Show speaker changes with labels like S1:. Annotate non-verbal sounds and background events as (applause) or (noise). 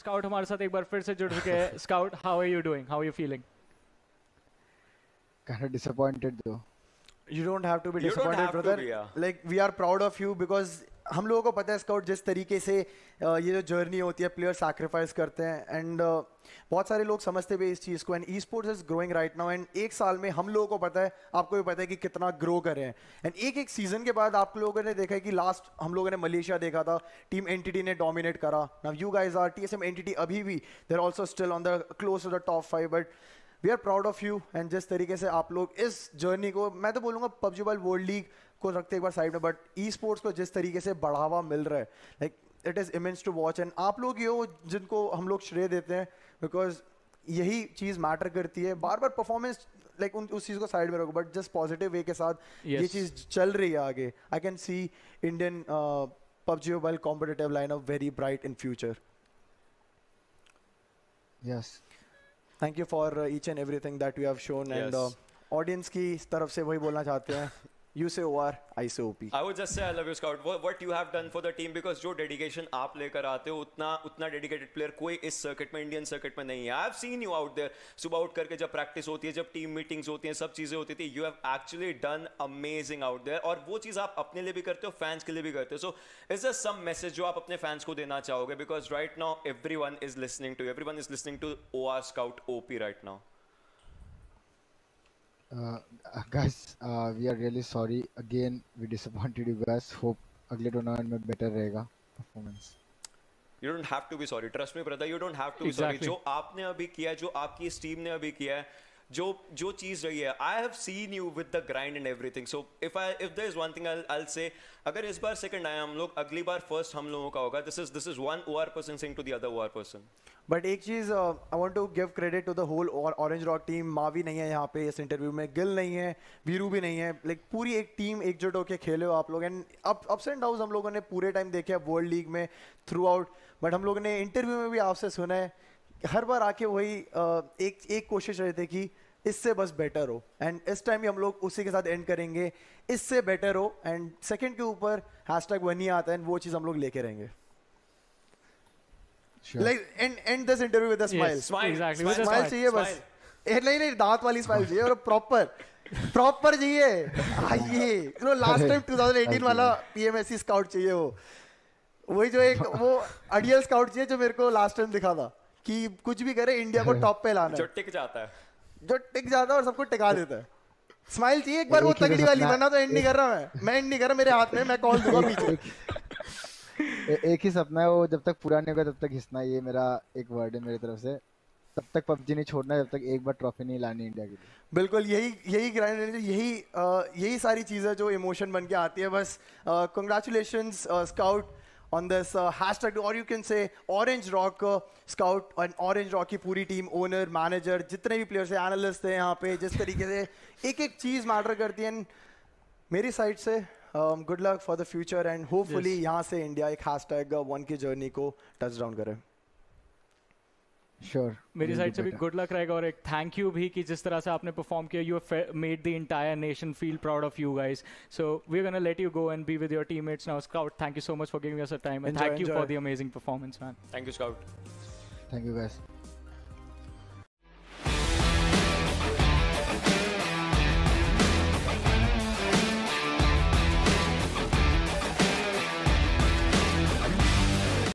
S1: Scout हमारे साथ एक बार फिर से जुड़ चुके हैं Scout how are you doing how are you feeling
S2: kind of disappointed though you don't have to be disappointed brother like we are proud of you because हम लोगों को पता है स्काउट जिस तरीके से ये जो जर्नी होती है प्लेयर सैक्रिफाइस करते हैं एंड बहुत सारे लोग समझते भी इस चीज़ को and esports is growing right now and एक साल में हम लोगों को पता है आपको भी पता है कि कितना ग्रो करें एंड एक एक सीजन के बाद आप लोगों ने देखा है कि लास्ट हम लोगों ने मलेशिया देखा था टीम एनटीटी ने डोमिनेट करा now you guys are T S M NTT अभी भी there also still on the close to the top five but we are proud of you and जिस तरीके से आप लोग इस जर्नी को मैं तो बोलूँगा पबजी वर्ल्ड लीग को रखते एक बार साइड में बट ई स्पोर्ट्स को जिस तरीके से बढ़ावा मिल रहा है like it is immense to watch and आप लोग ये हो जिनको हम लोग श्रेय देते हैं बिकॉज यही चीज़ मैटर करती है बार बार परफॉर्मेंस लाइक like, उस चीज़ को साइड में रखो बट जस्ट पॉजिटिव वे के साथ yes. ये चीज़ चल रही है आगे I can see Indian PUBG mobile competitive line of very bright in future yes thank you for each and everything that you have shown and audience की तरफ से वही बोलना चाहते हैं (laughs) you say OR, I say OP.
S1: I would just say I love you, Scout. What, what you have done for the team because जो dedication आप लेकर आते हो उतना उतना dedicated player कोई इस circuit में Indian circuit में नहीं है. have seen you out there. सुबह उठ करके जब practice होती है, जब team meetings होती हैं, सब चीजें होती थी. You have actually done amazing out there. और वो चीज आप अपने लिए भी करते हो, fans के लिए भी करते हो. So is there some message जो आप अपने fans को देना चाहोगे? Because right now everyone is listening to you. Everyone is listening to OR Scout OP right now.
S2: Uh, uh, guys uh, we are really sorry again we disappointed you guys hope अगले tournament में better रहेगा performance
S1: you don't have to be sorry trust me brother you don't have to be sorry जो आपने अभी किया जो आपकी इस टीम ने अभी किया है जो जो चीज़ रही है I have seen you with the grind and everything so if I if there is one thing I say अगर इस बार सेकंड आया हम लोग अगली बार फर्स्ट हम लोगों का होगा this is this is one or person sing to the other or person
S2: but एक चीज I want to give credit to the whole Orange Rock team मावी नहीं है यहाँ पे इस इंटरव्यू में गिल नहीं है वीरू भी नहीं है लाइक पूरी एक टीम एकजुट होकर खेले हो आप लोग एंड अप्स एंड डाउन हम लोगों ने पूरे टाइम देखे वर्ल्ड लीग में थ्रू आउट बट हम लोगों ने इंटरव्यू में भी आपसे सुना है हर बार आके वही एक एक कोशिश रहती थे कि इससे बस बेटर हो एंड इस टाइम भी हम लोग उसी के साथ एंड करेंगे इससे बेटर हो एंड सेकंड के ऊपर हैश टैग वन ही आता है वो चीज़ हम लोग लेके रहेंगे दांत वाली स्माइल चाहिए और प्रॉपर प्रॉपर चाहिए. आइए. लास्ट टाइम 2018 वाला पीएमएससी स्काउट चाहिए वो. वही जो एक वो अडियल स्काउट चाहिए जो मेरे को लास्ट टाइम दिखा था कि कुछ भी करे इंडिया को टॉप (laughs) पे लाना. जो टिक जाता है. जो टिक जाता है और सबको टिका देता है स्माइल चाहिए एक बार वो तगड़ी वाली बना तो एंड नहीं कर रहा मैं मैं एंड नहीं कर रहा मेरे हाथ में मैं कॉल दूंगा पीछे एक ही सपना है वो जब तक पूरा नहीं होगा तब तक घिसना ये मेरा एक वर्ड है मेरी तरफ से तब तक पबजी नहीं छोड़ना जब तक एक बार ट्रॉफी नहीं लानी इंडिया की बिल्कुल यही यही ग्राइंड यही आ, यही सारी चीज़ें जो इमोशन बन के आती है बस congratulation Scout on this uh, hashtag, or you can say Orange Rock uh, Scout and Orange Rock की पूरी टीम ओनर मैनेजर जितने भी प्लेयर्स हैं एनालिस्ट हैं यहाँ पे जिस तरीके से एक एक चीज़ मैटर करती है मेरी साइड से good luck for the future and hopefully यहाँ से इंडिया एक हैशटैग वन uh, की जर्नी को टच डाउन करे श्योर मेरी साइड से भी गुड लक रहेगा और एक थैंक यू भी कि जिस तरह से आपने परफॉर्म किया you made the entire nation feel proud of you guys so we are gonna let you go and be with your teammates now Scout thank you so much for giving us a time and thank you for the amazing performance man thank you Scout thank you guys